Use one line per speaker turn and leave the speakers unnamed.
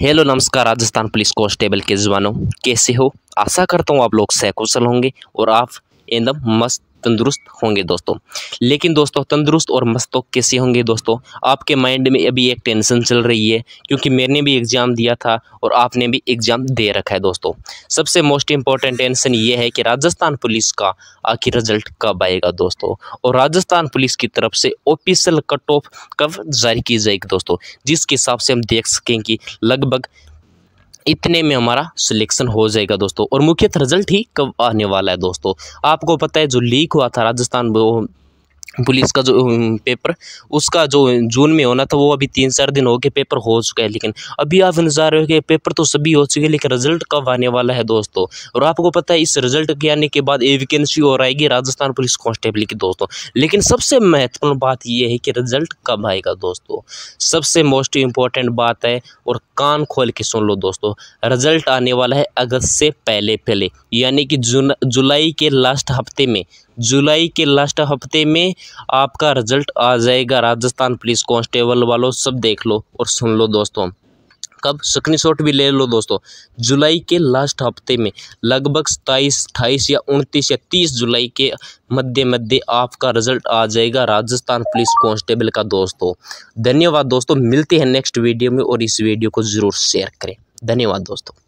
hello नमस्कार Rajasthan police constable के जवानों कैसे हो आशा करता हूँ आप लोग सैकुशल होंगे और आप एकदम मस्त तंदुरुस्त होंगे दोस्तों लेकिन दोस्तों तंदुरुस्त और मस्तों कैसे होंगे दोस्तों आपके माइंड में अभी एक टेंशन चल रही है क्योंकि मैंने भी एग्ज़ाम दिया था और आपने भी एग्ज़ाम दे रखा है दोस्तों सबसे मोस्ट इम्पॉर्टेंट टेंशन ये है कि राजस्थान पुलिस का आखिर रिजल्ट कब आएगा दोस्तों और राजस्थान पुलिस की तरफ से ऑफिशियल कट ऑफ कब जारी की जाएगी दोस्तों जिसके हिसाब से हम देख सकें कि लगभग इतने में हमारा सिलेक्शन हो जाएगा दोस्तों और मुख्यतः रिजल्ट ही कब आने वाला है दोस्तों आपको पता है जो लीक हुआ था राजस्थान पुलिस का जो पेपर उसका जो जून में होना था वो अभी तीन चार दिन हो गए पेपर हो चुका है लेकिन अभी आप इंतजार हो गए पेपर तो सभी हो चुके हैं लेकिन रिजल्ट कब आने वाला है दोस्तों और आपको पता है इस रिजल्ट के आने के बाद ए वैकेंसी और आएगी राजस्थान पुलिस कांस्टेबल की दोस्तों लेकिन सबसे महत्वपूर्ण बात यह है कि रिजल्ट कब आएगा दोस्तों सबसे मोस्ट इम्पॉर्टेंट बात है और कान खोल के सुन लो दोस्तों रिजल्ट आने वाला है अगस्त से पहले पहले यानी कि जुलाई के लास्ट हफ्ते में जुलाई के लास्ट हफ्ते में आपका रिजल्ट आ जाएगा राजस्थान पुलिस कांस्टेबल वालों सब देख लो और सुन लो दोस्तों कब शॉट भी ले लो दोस्तों जुलाई के लास्ट हफ्ते में लगभग सताईस अट्ठाईस या उनतीस या तीस जुलाई के मध्य मध्य आपका रिजल्ट आ जाएगा राजस्थान पुलिस कांस्टेबल का दोस्तों धन्यवाद दोस्तों मिलते हैं नेक्स्ट वीडियो में और इस वीडियो को ज़रूर शेयर करें धन्यवाद दोस्तों